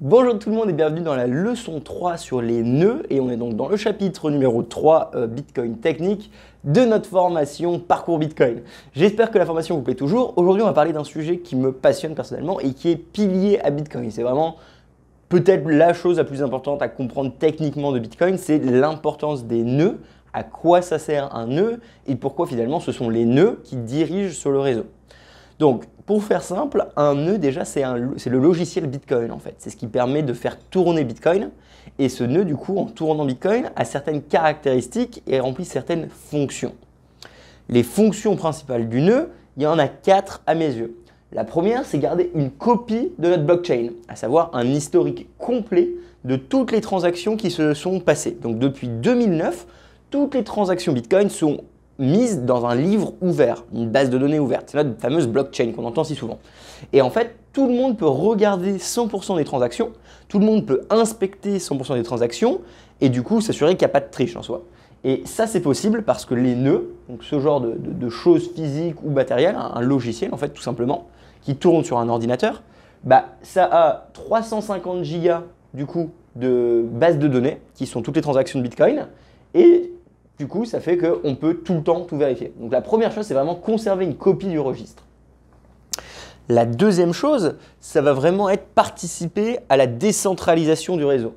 Bonjour tout le monde et bienvenue dans la leçon 3 sur les nœuds et on est donc dans le chapitre numéro 3 euh, Bitcoin technique de notre formation Parcours Bitcoin. J'espère que la formation vous plaît toujours. Aujourd'hui on va parler d'un sujet qui me passionne personnellement et qui est pilier à Bitcoin. C'est vraiment peut-être la chose la plus importante à comprendre techniquement de Bitcoin, c'est l'importance des nœuds, à quoi ça sert un nœud et pourquoi finalement ce sont les nœuds qui dirigent sur le réseau. Donc, pour faire simple, un nœud, déjà, c'est le logiciel Bitcoin, en fait. C'est ce qui permet de faire tourner Bitcoin. Et ce nœud, du coup, en tournant Bitcoin, a certaines caractéristiques et remplit certaines fonctions. Les fonctions principales du nœud, il y en a quatre à mes yeux. La première, c'est garder une copie de notre blockchain, à savoir un historique complet de toutes les transactions qui se sont passées. Donc depuis 2009, toutes les transactions Bitcoin sont mise dans un livre ouvert, une base de données ouverte. C'est la fameuse blockchain qu'on entend si souvent. Et en fait, tout le monde peut regarder 100% des transactions, tout le monde peut inspecter 100% des transactions, et du coup s'assurer qu'il n'y a pas de triche en soi. Et ça, c'est possible parce que les nœuds, donc ce genre de, choses physiques ou matérielles, un, logiciel en fait tout simplement, qui tourne sur un ordinateur, bah, ça a 350 gigas du coup de base de données, qui sont toutes les transactions de Bitcoin, et du coup, ça fait qu'on peut tout le temps tout vérifier. Donc la première chose, c'est vraiment conserver une copie du registre. La deuxième chose, ça va vraiment être participer à la décentralisation du réseau.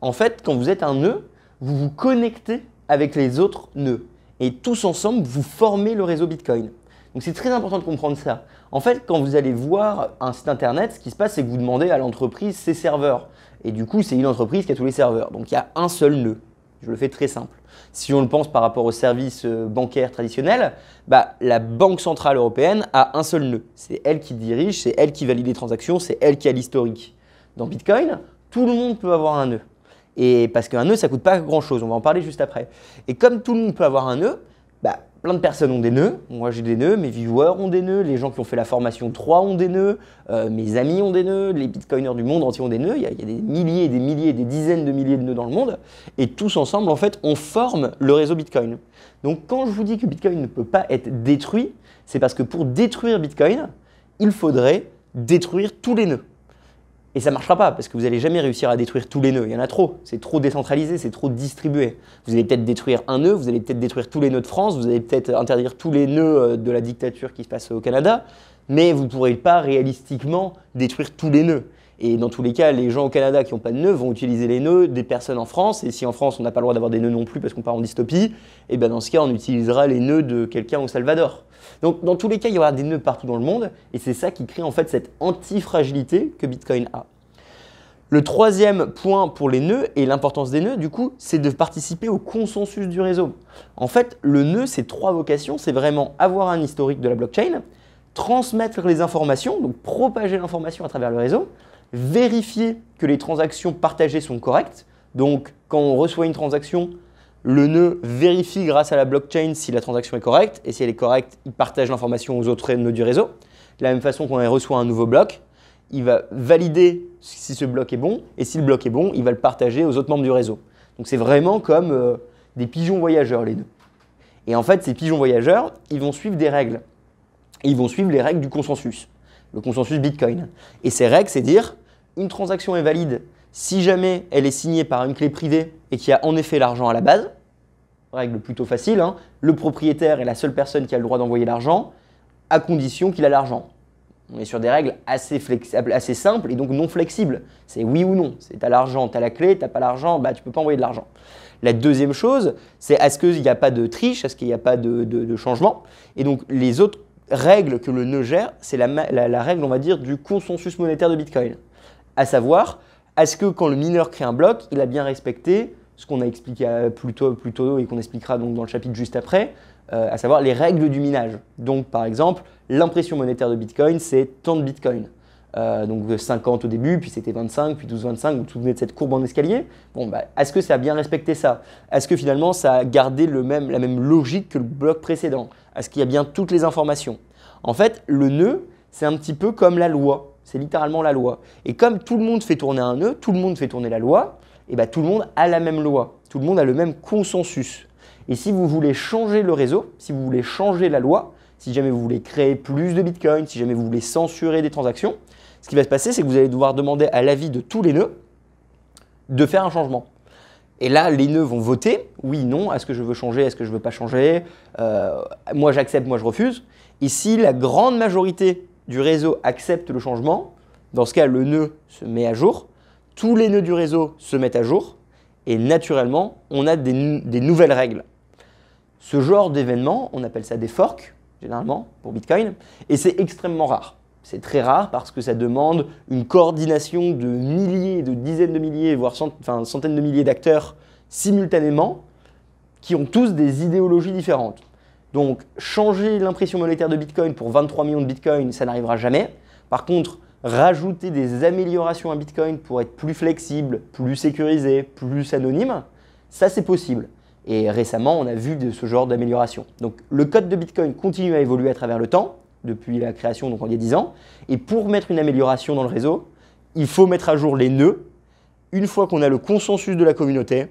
En fait, quand vous êtes un nœud, vous vous connectez avec les autres nœuds. Et tous ensemble, vous formez le réseau Bitcoin. Donc c'est très important de comprendre ça. En fait, quand vous allez voir un site internet, ce qui se passe, c'est que vous demandez à l'entreprise ses serveurs. Et du coup, c'est une entreprise qui a tous les serveurs. Donc il y a un seul nœud. Je le fais très simple. Si on le pense par rapport aux services euh, bancaires traditionnels, bah, la Banque Centrale Européenne a un seul nœud. C'est elle qui dirige, c'est elle qui valide les transactions, c'est elle qui a l'historique. Dans Bitcoin, tout le monde peut avoir un nœud. Et parce qu'un nœud, ça coûte pas grand-chose, on va en parler juste après. Et comme tout le monde peut avoir un nœud, bah, plein de personnes ont des nœuds. Moi, j'ai des nœuds, mes viewers ont des nœuds, les gens qui ont fait la formation 3 ont des nœuds, euh, mes amis ont des nœuds, les bitcoiners du monde entier ont des nœuds. Il y, a, des milliers et des milliers, des dizaines de milliers de nœuds dans le monde. Et tous ensemble, en fait, on forme le réseau Bitcoin. Donc, quand je vous dis que Bitcoin ne peut pas être détruit, c'est parce que pour détruire Bitcoin, il faudrait détruire tous les nœuds. Et ça ne marchera pas, parce que vous n'allez jamais réussir à détruire tous les nœuds. Il y en a trop. C'est trop décentralisé, c'est trop distribué. Vous allez peut-être détruire un nœud, vous allez peut-être détruire tous les nœuds de France, vous allez peut-être interdire tous les nœuds euh, de la dictature qui se passe au Canada, mais vous ne pourrez pas réalistiquement détruire tous les nœuds. Et dans tous les cas, les gens au Canada qui n'ont pas de nœuds vont utiliser les nœuds des personnes en France. Et si en France, on n'a pas le droit d'avoir des nœuds non plus parce qu'on part en dystopie, et eh bien dans ce cas, on utilisera les nœuds de quelqu'un au Salvador. Donc dans tous les cas, il y aura des nœuds partout dans le monde et c'est ça qui crée en fait cette anti-fragilité que Bitcoin a. Le troisième point pour les nœuds et l'importance des nœuds, du coup, c'est de participer au consensus du réseau. En fait, le nœud, c'est trois vocations, c'est vraiment avoir un historique de la blockchain, transmettre les informations, donc propager l'information à travers le réseau, vérifier que les transactions partagées sont correctes. Donc, quand on reçoit une transaction, le nœud vérifie grâce à la blockchain si la transaction est correcte, et si elle est correcte, il partage l'information aux autres nœuds du réseau. De la même façon qu'on reçoit un nouveau bloc, il va valider si ce bloc est bon, et si le bloc est bon, il va le partager aux autres membres du réseau. Donc c'est vraiment comme euh, des pigeons voyageurs, les nœuds. Et en fait, ces pigeons voyageurs, ils vont suivre des règles. ils vont suivre les règles du consensus, le consensus Bitcoin. Et ces règles, c'est dire, une transaction est valide si jamais elle est signée par une clé privée et qui a en effet l'argent à la base, règle plutôt facile, hein, le propriétaire est la seule personne qui a le droit d'envoyer l'argent, à condition qu'il a l'argent. On est sur des règles assez, assez simples et donc non flexibles. C'est oui ou non. C'est t'as l'argent, t'as la clé, t'as pas l'argent, bah tu peux pas envoyer de l'argent. La deuxième chose, c'est est-ce qu'il n'y a pas de triche, est-ce qu'il n'y a pas de, changement Et donc les autres règles que le nœud gère, c'est la, la règle, on va dire, du consensus monétaire de Bitcoin. À savoir, est ce que quand le mineur crée un bloc, il a bien respecté ce qu'on a expliqué euh, plus tôt, tôt et qu'on expliquera donc dans le chapitre juste après, euh, à savoir les règles du minage. Donc par exemple, l'impression monétaire de Bitcoin, c'est tant de Bitcoin. Euh, donc 50 au début, puis c'était 25, puis 12-25, vous vous souvenez de cette courbe en escalier Bon, bah, est-ce que ça a bien respecté ça Est-ce que finalement ça a gardé même, la même logique que le bloc précédent Est-ce qu'il y a bien toutes les informations En fait, le nœud, c'est un petit peu comme la loi. C'est littéralement la loi. Et comme tout le monde fait tourner un nœud, tout le monde fait tourner la loi, et eh bien tout le monde a la même loi. Tout le monde a le même consensus. Et si vous voulez changer le réseau, si vous voulez changer la loi, si jamais vous voulez créer plus de Bitcoin, si jamais vous voulez censurer des transactions, ce qui va se passer, c'est que vous allez devoir demander à l'avis de tous les nœuds de faire un changement. Et là, les nœuds vont voter, oui, non, est-ce que je veux changer, est-ce que je ne veux pas changer, euh, moi j'accepte, moi je refuse. Ici, si la grande majorité du réseau accepte le changement, dans ce cas, le nœud se met à jour, tous les nœuds du réseau se mettent à jour, et naturellement, on a des, nouvelles règles. Ce genre d'événement, on appelle ça des forks, généralement, pour Bitcoin, et c'est extrêmement rare. C'est très rare parce que ça demande une coordination de milliers, de dizaines de milliers, voire centaines de milliers d'acteurs simultanément, qui ont tous des idéologies différentes. Donc changer l'impression monétaire de Bitcoin pour 23 millions de Bitcoin, ça n'arrivera jamais. Par contre, rajouter des améliorations à Bitcoin pour être plus flexible, plus sécurisé, plus anonyme, ça c'est possible. Et récemment, on a vu de ce genre d'amélioration. Donc le code de Bitcoin continue à évoluer à travers le temps, depuis la création, donc il y a 10 ans. Et pour mettre une amélioration dans le réseau, il faut mettre à jour les nœuds une fois qu'on a le consensus de la communauté.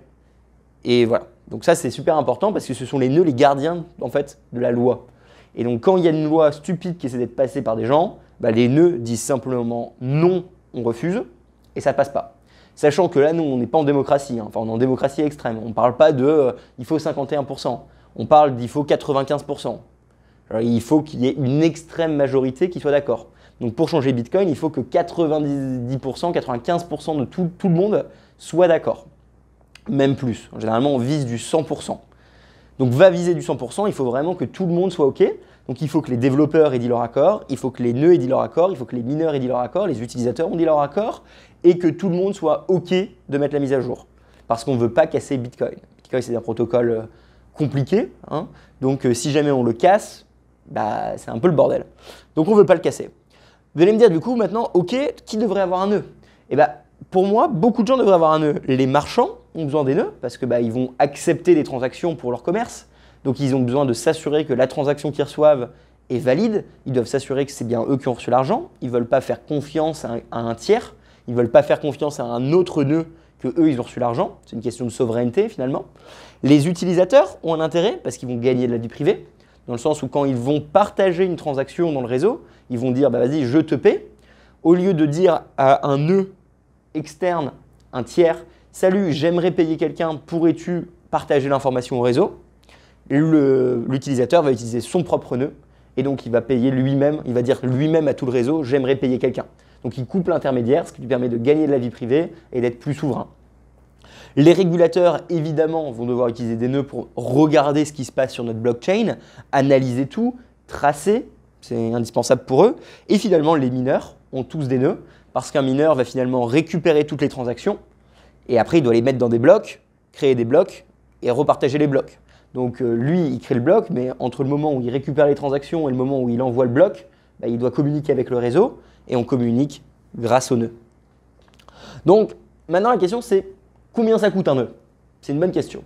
Et voilà. Donc ça, c'est super important parce que ce sont les nœuds, les gardiens, en fait, de la loi. Et donc, quand il y a une loi stupide qui essaie d'être passée par des gens, bah, les nœuds disent simplement non, on refuse, et ça ne passe pas. Sachant que là, nous, on n'est pas en démocratie, hein. enfin, on est en démocratie extrême. On ne parle pas de euh, il faut 51%, on parle d'il faut 95%. il faut qu'il y ait une extrême majorité qui soit d'accord. Donc, pour changer Bitcoin, il faut que 90%, 95% de tout le monde soit d'accord même plus. Généralement, on vise du 100%. Donc, va viser du 100%, il faut vraiment que tout le monde soit OK. Donc, il faut que les développeurs aient dit leur accord, il faut que les nœuds aient dit leur accord, il faut que les mineurs aient dit leur accord, les utilisateurs ont dit leur accord, et que tout le monde soit OK de mettre la mise à jour. Parce qu'on ne veut pas casser Bitcoin. Bitcoin, c'est un protocole euh, compliqué. Hein. Donc, euh, si jamais on le casse, bah, c'est un peu le bordel. Donc, on ne veut pas le casser. Vous allez me dire, du coup, maintenant, OK, qui devrait avoir un nœud Eh bah, pour moi, beaucoup de gens devraient avoir un nœud. Les marchands ont besoin des nœuds parce que bah, vont accepter des transactions pour leur commerce. Donc ils ont besoin de s'assurer que la transaction qu'ils reçoivent est valide. Ils doivent s'assurer que c'est bien eux qui ont reçu l'argent. Ils ne veulent pas faire confiance à un, tiers. Ils ne veulent pas faire confiance à un autre nœud que eux, ils ont reçu l'argent. C'est une question de souveraineté finalement. Les utilisateurs ont un intérêt parce qu'ils vont gagner de la vie privée. Dans le sens où quand ils vont partager une transaction dans le réseau, ils vont dire bah, vas-y, je te paie. Au lieu de dire à un nœud externe, un tiers. Salut, j'aimerais payer quelqu'un, pourrais-tu partager l'information au réseau L'utilisateur va utiliser son propre nœud et donc il va payer lui-même, il va dire lui-même à tout le réseau, j'aimerais payer quelqu'un. Donc il coupe l'intermédiaire, ce qui lui permet de gagner de la vie privée et d'être plus souverain. Les régulateurs, évidemment, vont devoir utiliser des nœuds pour regarder ce qui se passe sur notre blockchain, analyser tout, tracer, c'est indispensable pour eux. Et finalement, les mineurs ont tous des nœuds, parce qu'un mineur va finalement récupérer toutes les transactions, et après il doit les mettre dans des blocs, créer des blocs, et repartager les blocs. Donc euh, lui, il crée le bloc, mais entre le moment où il récupère les transactions et le moment où il envoie le bloc, bah, il doit communiquer avec le réseau, et on communique grâce au nœud. Donc maintenant la question c'est combien ça coûte un nœud C'est une bonne question.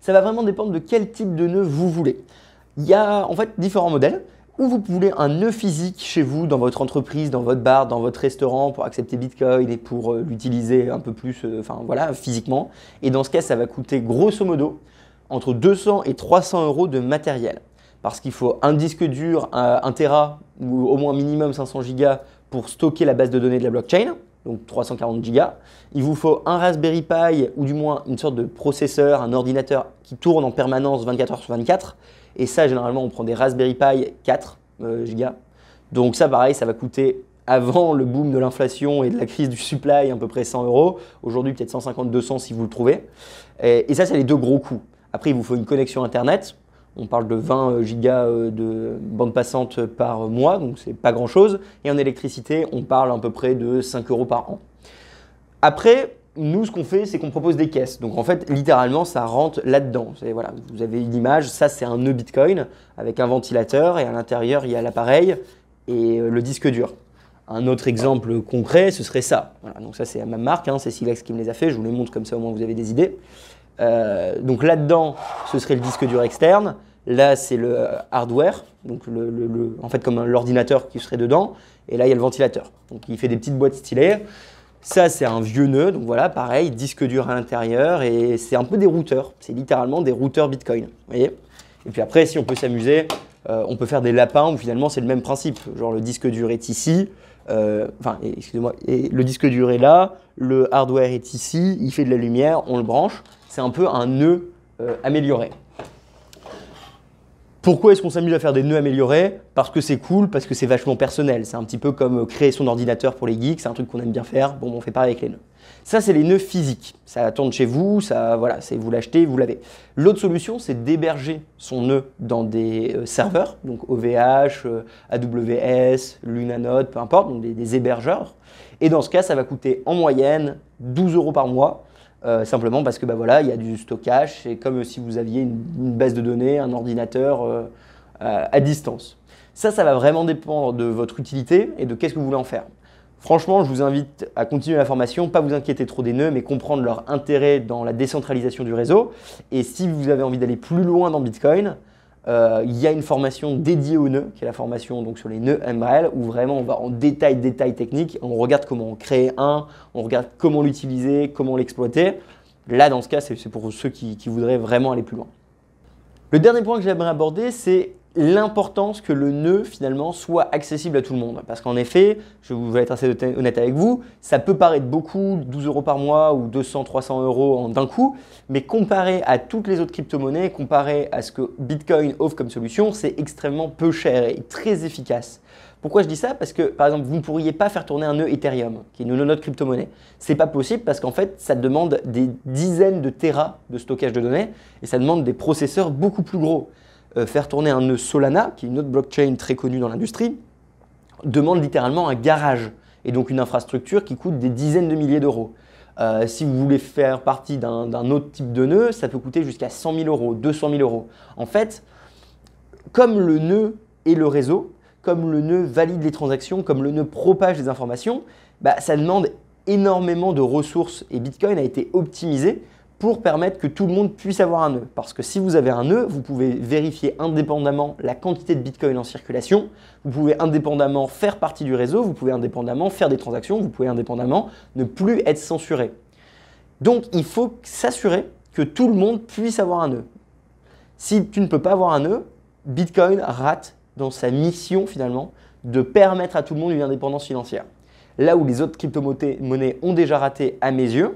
Ça va vraiment dépendre de quel type de nœud vous voulez. Il y a en fait différents modèles ou vous voulez un nœud physique chez vous, dans votre entreprise, dans votre bar, dans votre restaurant, pour accepter Bitcoin et pour euh, l'utiliser un peu plus, euh, enfin voilà, physiquement. Et dans ce cas, ça va coûter grosso modo entre 200 et 300 euros de matériel. Parce qu'il faut un disque dur, un, Tera, ou au moins minimum 500 gigas pour stocker la base de données de la blockchain, donc 340 gigas. Il vous faut un Raspberry Pi, ou du moins une sorte de processeur, un ordinateur qui tourne en permanence 24 heures sur 24 et ça, généralement, on prend des Raspberry Pi 4 euh, gigas. Donc ça, pareil, ça va coûter avant le boom de l'inflation et de la crise du supply à peu près 100 euros. Aujourd'hui, peut-être 150, 200 si vous le trouvez. Et, ça, c'est les deux gros coûts. Après, il vous faut une connexion Internet. On parle de 20 euh, gigas euh, de bande passante par mois, donc c'est pas grand chose. Et en électricité, on parle à peu près de 5 euros par an. Après, nous, ce qu'on fait, c'est qu'on propose des caisses. Donc en fait, littéralement, ça rentre là-dedans. Vous, avez une image, ça c'est un nœud Bitcoin avec un ventilateur et à l'intérieur, il y a l'appareil et euh, le disque dur. Un autre exemple concret, ce serait ça. donc ça c'est ma marque, hein, c'est Silex qui me les a fait, je vous les montre comme ça au moins vous avez des idées. Euh, donc là-dedans, ce serait le disque dur externe. Là, c'est le euh, hardware, donc le, en fait comme l'ordinateur qui serait dedans. Et là, il y a le ventilateur. Donc il fait des petites boîtes stylées. Ça, c'est un vieux nœud, donc voilà, pareil, disque dur à l'intérieur, et c'est un peu des routeurs, c'est littéralement des routeurs Bitcoin, vous voyez Et puis après, si on peut s'amuser, euh, on peut faire des lapins où finalement c'est le même principe, genre le disque dur est ici, euh, enfin, excusez-moi, le disque dur est là, le hardware est ici, il fait de la lumière, on le branche, c'est un peu un nœud euh, amélioré. Pourquoi est-ce qu'on s'amuse à faire des nœuds améliorés Parce que c'est cool, parce que c'est vachement personnel. C'est un petit peu comme euh, créer son ordinateur pour les geeks, c'est un truc qu'on aime bien faire. Bon, on fait pareil avec les nœuds. Ça, c'est les nœuds physiques. Ça tourne chez vous, ça, voilà, c'est vous l'achetez, vous l'avez. L'autre solution, c'est d'héberger son nœud dans des euh, serveurs, donc OVH, euh, AWS, Lunanode, peu importe, donc des hébergeurs. Et dans ce cas, ça va coûter en moyenne 12 euros par mois euh, simplement parce que bah, voilà, il y a du stockage, c'est comme si vous aviez une, base de données, un ordinateur euh, à distance. Ça, ça va vraiment dépendre de votre utilité et de qu'est-ce que vous voulez en faire. Franchement, je vous invite à continuer la formation, pas vous inquiéter trop des nœuds, mais comprendre leur intérêt dans la décentralisation du réseau. Et si vous avez envie d'aller plus loin dans Bitcoin, euh, il y a une formation dédiée aux nœuds, qui est la formation donc, sur les nœuds MRL, où vraiment on va en détail, détail technique, on regarde comment on crée un, on regarde comment l'utiliser, comment l'exploiter. Là, dans ce cas, c'est pour ceux qui voudraient vraiment aller plus loin. Le dernier point que j'aimerais aborder, c'est l'importance que le nœud finalement soit accessible à tout le monde. Parce qu'en effet, je vais être assez honnête avec vous, ça peut paraître beaucoup, 12 euros par mois ou 200, 300 euros d'un coup, mais comparé à toutes les autres crypto-monnaies, comparé à ce que Bitcoin offre comme solution, c'est extrêmement peu cher et très efficace. Pourquoi je dis ça Parce que, par exemple, vous ne pourriez pas faire tourner un nœud Ethereum, qui est une autre crypto-monnaie. C'est pas possible parce qu'en fait, ça demande des dizaines de terras de stockage de données et ça demande des processeurs beaucoup plus gros. Euh, faire tourner un nœud Solana, qui est une autre blockchain très connue dans l'industrie, demande littéralement un garage et donc une infrastructure qui coûte des dizaines de milliers d'euros. Euh, si vous voulez faire partie d'un autre type de nœud, ça peut coûter jusqu'à 100 000 euros, 200 000 euros. En fait, comme le nœud est le réseau, comme le nœud valide les transactions, comme le nœud propage les informations, bah, ça demande énormément de ressources et Bitcoin a été optimisé pour permettre que tout le monde puisse avoir un nœud. Parce que si vous avez un nœud, vous pouvez vérifier indépendamment la quantité de Bitcoin en circulation, vous pouvez indépendamment faire partie du réseau, vous pouvez indépendamment faire des transactions, vous pouvez indépendamment ne plus être censuré. Donc il faut s'assurer que tout le monde puisse avoir un nœud. Si tu ne peux pas avoir un nœud, Bitcoin rate dans sa mission finalement de permettre à tout le monde une indépendance financière. Là où les autres crypto-monnaies ont déjà raté à mes yeux,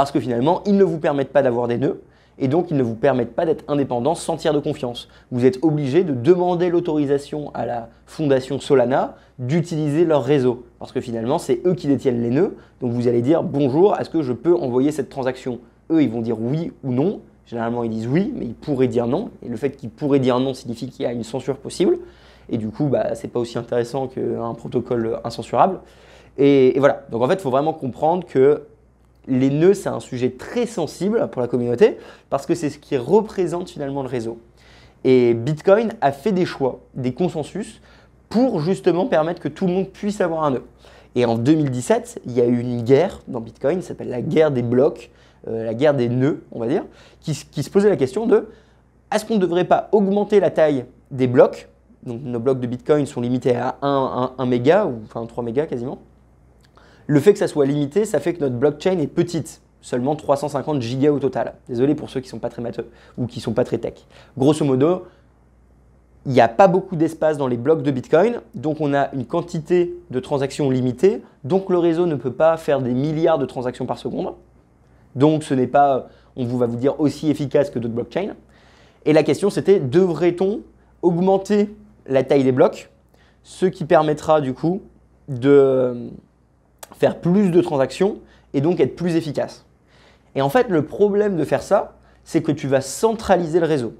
parce que finalement, ils ne vous permettent pas d'avoir des nœuds et donc ils ne vous permettent pas d'être indépendant sans tiers de confiance. Vous êtes obligé de demander l'autorisation à la fondation Solana d'utiliser leur réseau, parce que finalement c'est eux qui détiennent les nœuds, donc vous allez dire bonjour, est-ce que je peux envoyer cette transaction Eux ils vont dire oui ou non, généralement ils disent oui, mais ils pourraient dire non, et le fait qu'ils pourraient dire non signifie qu'il y a une censure possible, et du coup bah, c'est pas aussi intéressant qu'un protocole incensurable. Et, et voilà, donc en fait il faut vraiment comprendre que les nœuds, c'est un sujet très sensible pour la communauté parce que c'est ce qui représente finalement le réseau. Et Bitcoin a fait des choix, des consensus pour justement permettre que tout le monde puisse avoir un nœud. Et en 2017, il y a eu une guerre dans Bitcoin, s'appelle la guerre des blocs, euh, la guerre des nœuds, on va dire, qui, se posait la question de est-ce qu'on ne devrait pas augmenter la taille des blocs Donc nos blocs de Bitcoin sont limités à 1, méga, ou enfin 3 méga quasiment. Le fait que ça soit limité, ça fait que notre blockchain est petite, seulement 350 gigas au total. Désolé pour ceux qui ne sont pas très matheux ou qui sont pas très tech. Grosso modo, il n'y a pas beaucoup d'espace dans les blocs de Bitcoin, donc on a une quantité de transactions limitée, donc le réseau ne peut pas faire des milliards de transactions par seconde. Donc ce n'est pas, on vous va vous dire, aussi efficace que d'autres blockchains. Et la question c'était, devrait-on augmenter la taille des blocs, ce qui permettra du coup de faire plus de transactions et donc être plus efficace. Et en fait, le problème de faire ça, c'est que tu vas centraliser le réseau.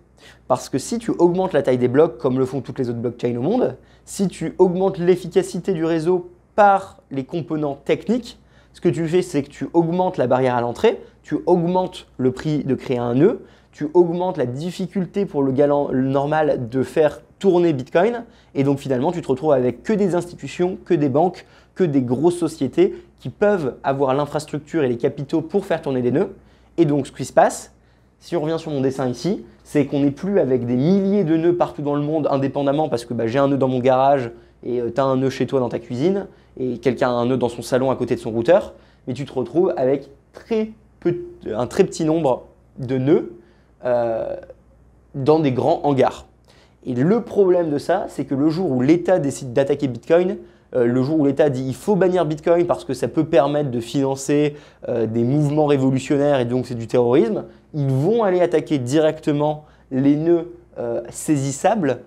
Parce que si tu augmentes la taille des blocs, comme le font toutes les autres blockchains au monde, si tu augmentes l'efficacité du réseau par les composants techniques, ce que tu fais, c'est que tu augmentes la barrière à l'entrée, tu augmentes le prix de créer un nœud, tu augmentes la difficulté pour le galant normal de faire tourner Bitcoin, et donc finalement, tu te retrouves avec que des institutions, que des banques, que des grosses sociétés qui peuvent avoir l'infrastructure et les capitaux pour faire tourner des nœuds. Et donc, ce qui se passe, si on revient sur mon dessin ici, c'est qu'on n'est plus avec des milliers de nœuds partout dans le monde indépendamment parce que bah, j'ai un nœud dans mon garage et euh, tu as un nœud chez toi dans ta cuisine et quelqu'un a un nœud dans son salon à côté de son routeur, mais tu te retrouves avec très peu, un très petit nombre de nœuds euh, dans des grands hangars. Et le problème de ça, c'est que le jour où l'État décide d'attaquer Bitcoin, euh, le jour où l'État dit il faut bannir Bitcoin parce que ça peut permettre de financer euh, des mouvements révolutionnaires et donc c'est du terrorisme, ils vont aller attaquer directement les nœuds euh, saisissables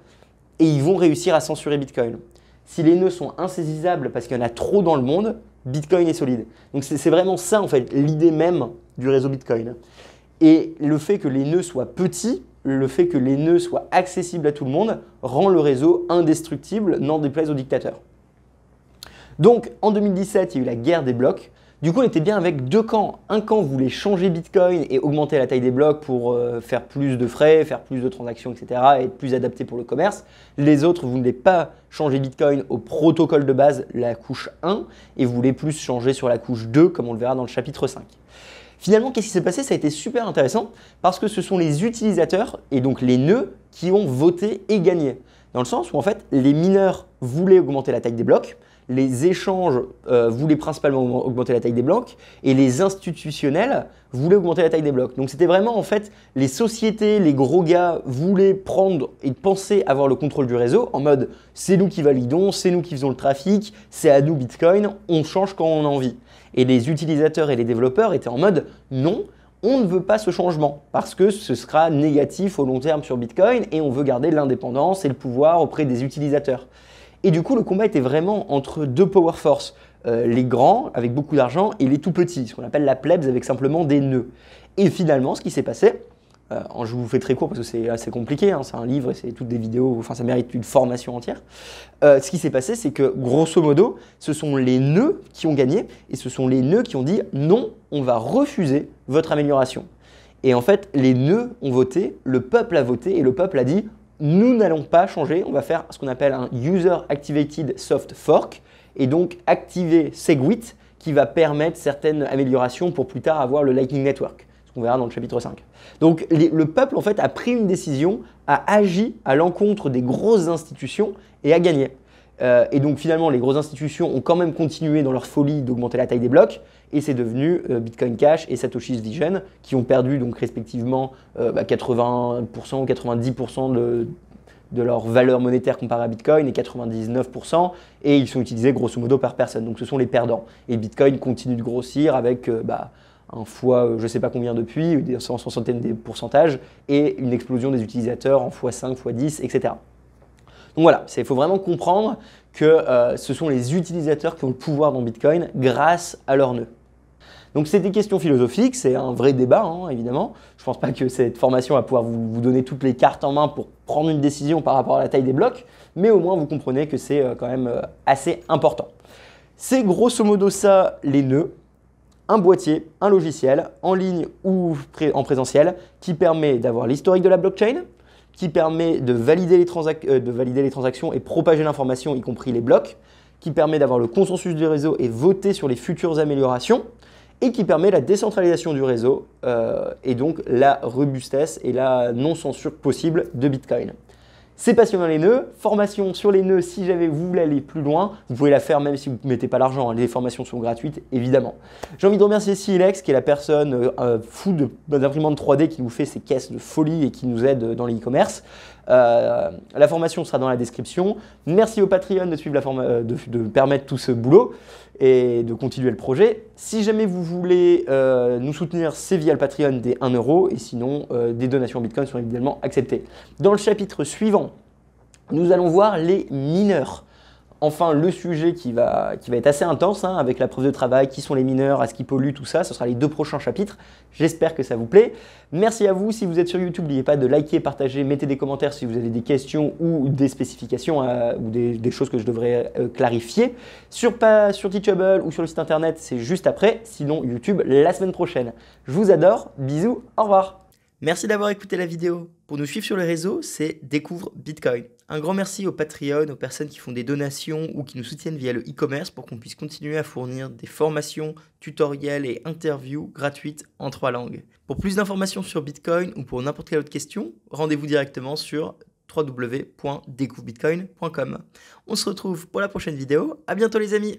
et ils vont réussir à censurer Bitcoin. Si les nœuds sont insaisissables parce qu'il y en a trop dans le monde, Bitcoin est solide. Donc c'est vraiment ça en fait l'idée même du réseau Bitcoin. Et le fait que les nœuds soient petits, le fait que les nœuds soient accessibles à tout le monde rend le réseau indestructible, n'en déplaise aux dictateurs. Donc en 2017, il y a eu la guerre des blocs. Du coup, on était bien avec deux camps. Un camp voulait changer Bitcoin et augmenter la taille des blocs pour euh, faire plus de frais, faire plus de transactions, etc. et être plus adapté pour le commerce. Les autres voulaient pas changer Bitcoin au protocole de base, la couche 1, et voulaient plus changer sur la couche 2, comme on le verra dans le chapitre 5. Finalement, qu'est-ce qui s'est passé Ça a été super intéressant parce que ce sont les utilisateurs et donc les nœuds qui ont voté et gagné. Dans le sens où en fait, les mineurs voulaient augmenter la taille des blocs, les échanges euh, voulaient principalement augmenter la taille des blocs et les institutionnels voulaient augmenter la taille des blocs. Donc c'était vraiment en fait les sociétés, les gros gars voulaient prendre et penser avoir le contrôle du réseau en mode c'est nous qui validons, c'est nous qui faisons le trafic, c'est à nous Bitcoin, on change quand on a envie. Et les utilisateurs et les développeurs étaient en mode non, on ne veut pas ce changement parce que ce sera négatif au long terme sur Bitcoin et on veut garder l'indépendance et le pouvoir auprès des utilisateurs. Et du coup, le combat était vraiment entre deux power forces, euh, les grands avec beaucoup d'argent et les tout petits, ce qu'on appelle la plebs avec simplement des nœuds. Et finalement, ce qui s'est passé, euh, je vous fais très court parce que c'est assez compliqué, hein, c'est un livre et c'est toutes des vidéos, enfin ça mérite une formation entière. Euh, ce qui s'est passé, c'est que grosso modo, ce sont les nœuds qui ont gagné et ce sont les nœuds qui ont dit non, on va refuser votre amélioration. Et en fait, les nœuds ont voté, le peuple a voté et le peuple a dit nous n'allons pas changer, on va faire ce qu'on appelle un User Activated Soft Fork, et donc activer Segwit qui va permettre certaines améliorations pour plus tard avoir le Lightning Network, ce qu'on verra dans le chapitre 5. Donc le peuple en fait a pris une décision, a agi à l'encontre des grosses institutions et a gagné. Euh, et donc finalement les grosses institutions ont quand même continué dans leur folie d'augmenter la taille des blocs, et c'est devenu euh, Bitcoin Cash et Satoshi's Vision qui ont perdu donc respectivement 80% euh, bah, ou 90% de, leur valeur monétaire comparée à Bitcoin et 99% et ils sont utilisés grosso modo par personne. Donc ce sont les perdants. Et Bitcoin continue de grossir avec euh, bah, un fois je ne sais pas combien depuis, des centaines de pourcentages et une explosion des utilisateurs en fois 5 fois 10 etc. Donc voilà, il faut vraiment comprendre que ce sont les utilisateurs qui ont le pouvoir dans Bitcoin grâce à leurs nœuds. Donc c'est des questions philosophiques, c'est un vrai débat hein, évidemment. Je ne pense pas que cette formation va pouvoir vous, donner toutes les cartes en main pour prendre une décision par rapport à la taille des blocs, mais au moins vous comprenez que c'est euh, quand même euh, assez important. C'est grosso modo ça les nœuds, un boîtier, un logiciel en ligne ou en présentiel qui permet d'avoir l'historique de la blockchain, qui permet euh, de valider les transactions et propager l'information, y compris les blocs, qui permet d'avoir le consensus du réseau et voter sur les futures améliorations, et qui permet la décentralisation du réseau euh, et donc la robustesse et la non-censure possible de Bitcoin. C'est passionnant les nœuds. Formation sur les nœuds, si jamais vous voulez aller plus loin, vous pouvez la faire même si vous ne mettez pas l'argent. Hein. Les formations sont gratuites, évidemment. J'ai envie de remercier Silex, qui est la personne euh, fou d'imprimante 3D qui nous fait ces caisses de folie et qui nous aide dans l'e-commerce. Euh, la formation sera dans la description. Merci au Patreon de, suivre euh, de, permettre tout ce boulot et de continuer le projet. Si jamais vous voulez euh, nous soutenir, c'est via le Patreon des 1 et sinon des donations en Bitcoin sont évidemment acceptées. Dans le chapitre suivant, nous allons voir les mineurs. Enfin, le sujet qui va, qui va être assez intense, hein, avec la preuve de travail, qui sont les mineurs, à ce qui pollue, tout ça, ce sera les deux prochains chapitres. J'espère que ça vous plaît. Merci à vous. Si vous êtes sur YouTube, n'oubliez pas de liker, partager, mettez des commentaires si vous avez des questions ou des spécifications euh, ou des, choses que je devrais euh, clarifier. Sur, sur Teachable ou sur le site internet, c'est juste après. Sinon, YouTube la semaine prochaine. Je vous adore. Bisous. Au revoir. Merci d'avoir écouté la vidéo. Pour nous suivre sur le réseau, c'est Découvre Bitcoin. Un grand merci aux Patreon, aux personnes qui font des donations ou qui nous soutiennent via le e-commerce pour qu'on puisse continuer à fournir des formations, tutoriels et interviews gratuites en trois langues. Pour plus d'informations sur Bitcoin ou pour n'importe quelle autre question, rendez-vous directement sur www.découvrebitcoin.com. On se retrouve pour la prochaine vidéo. À bientôt les amis.